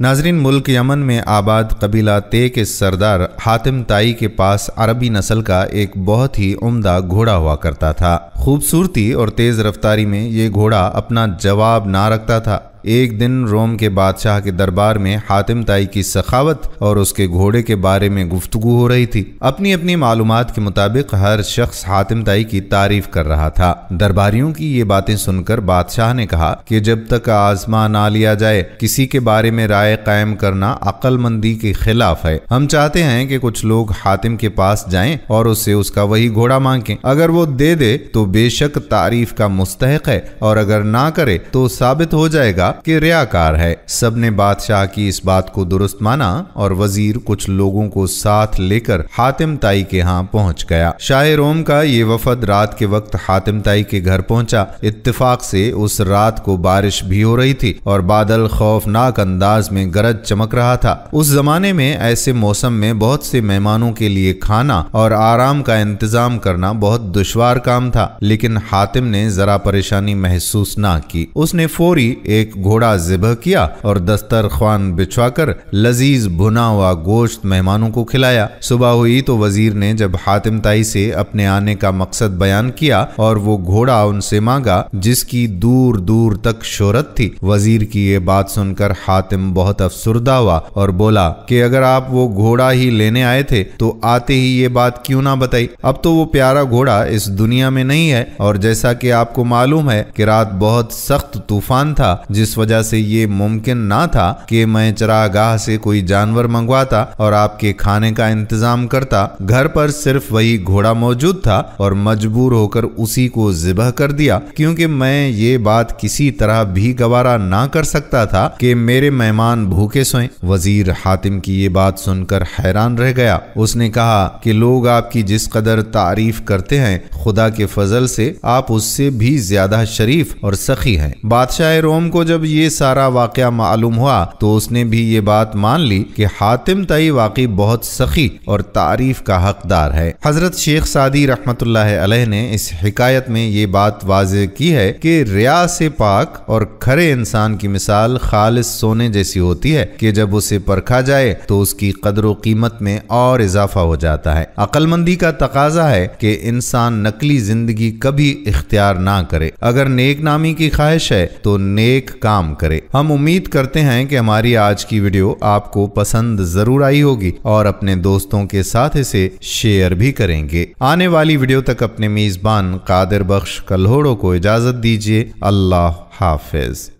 नाजरीन मुल्क यमन में आबाद कबीला ते के सरदार हातिम ताई के पास अरबी नस्ल का एक बहुत ही उम्दा घोड़ा हुआ करता था खूबसूरती और तेज़ रफ्तारी में ये घोड़ा अपना जवाब ना रखता था एक दिन रोम के बादशाह के दरबार में हातिम ताई की सखावत और उसके घोड़े के बारे में गुफ्तु हो रही थी अपनी अपनी मालूम के मुताबिक हर शख्स हातिम ताई की तारीफ कर रहा था दरबारियों की ये बातें सुनकर बादशाह ने कहा कि जब तक आजमा ना लिया जाए किसी के बारे में राय कायम करना अक्लमंदी के खिलाफ है हम चाहते हैं कि कुछ लोग हातिम के पास जाएं और उससे उसका वही घोड़ा मांगे अगर वो दे दे तो बेशक तारीफ का मुस्तक है और अगर ना करे तो साबित हो जाएगा कि रियाकार है सबने बादशाह की इस बात को दुरुस्त माना और वजीर कुछ लोगों को साथ लेकर हातिम ताई के यहाँ पहुँच गया शाह रोम का ये वफद रात के वक्त हातिम ताई के घर पहुँचा इतफाक से उस रात को बारिश भी हो रही थी और बादल खौफनाक अंदाज में गरज चमक रहा था उस जमाने में ऐसे मौसम में बहुत से मेहमानों के लिए खाना और आराम का इंतजाम करना बहुत दुशवार काम था लेकिन हातिम ने जरा परेशानी महसूस ना की उसने फोरी एक घोड़ा जिबह किया और दस्तरखान बिछवाकर लजीज भुना हुआ गोश्त मेहमानों को खिलाया सुबह हुई तो वजीर ने जब हातिम ताई से अपने आने का मकसद बयान किया और वो घोड़ा उनसे मांगा जिसकी दूर दूर तक शोहरत थी वजीर की ये बात सुनकर हातिम बहुत अफसरदा हुआ और बोला कि अगर आप वो घोड़ा ही लेने आए थे तो आते ही ये बात क्यों ना बताई अब तो वो प्यारा घोड़ा इस दुनिया में नहीं है और जैसा कि आपको मालूम है कि रात बहुत सख्त तूफान था जिस जिस वजह से ये मुमकिन ना था कि मैं चरागाह से कोई जानवर मंगवाता और आपके खाने का इंतजाम करता घर पर सिर्फ वही घोड़ा मौजूद था और मजबूर होकर उसी को जिबह कर दिया क्योंकि मैं ये बात किसी तरह भी गवारा ना कर सकता था कि मेरे मेहमान भूखे सोए वजीर हातिम की ये बात सुनकर हैरान रह गया उसने कहा कि लोग आपकी जिस कदर तारीफ करते हैं खुदा के फजल से आप उससे भी ज्यादा शरीफ और सखी हैं बादशाह रोम को जब जब ये सारा वाक़ मालूम हुआ तो उसने भी ये बात मान ली कि हातिम तई वाकई बहुत सखी और तारीफ का हकदार है हजरत शेख सादी रहमत ने इस हिकायत में ये बात वाज की है कि रिया से पाक और खरे इंसान की मिसाल खालिश सोने जैसी होती है कि जब उसे परखा जाए तो उसकी कदर कीमत में और इजाफा हो जाता है अक्लमंदी का तकाजा है कि इंसान नकली जिंदगी कभी इख्तियार ना करे अगर नेक नामी की ख्वाहिश है तो नेक काम करे हम उम्मीद करते हैं कि हमारी आज की वीडियो आपको पसंद जरूर आई होगी और अपने दोस्तों के साथ इसे शेयर भी करेंगे आने वाली वीडियो तक अपने मेजबान कादिर बख्श कल्होड़ो को इजाजत दीजिए अल्लाह हाफिज़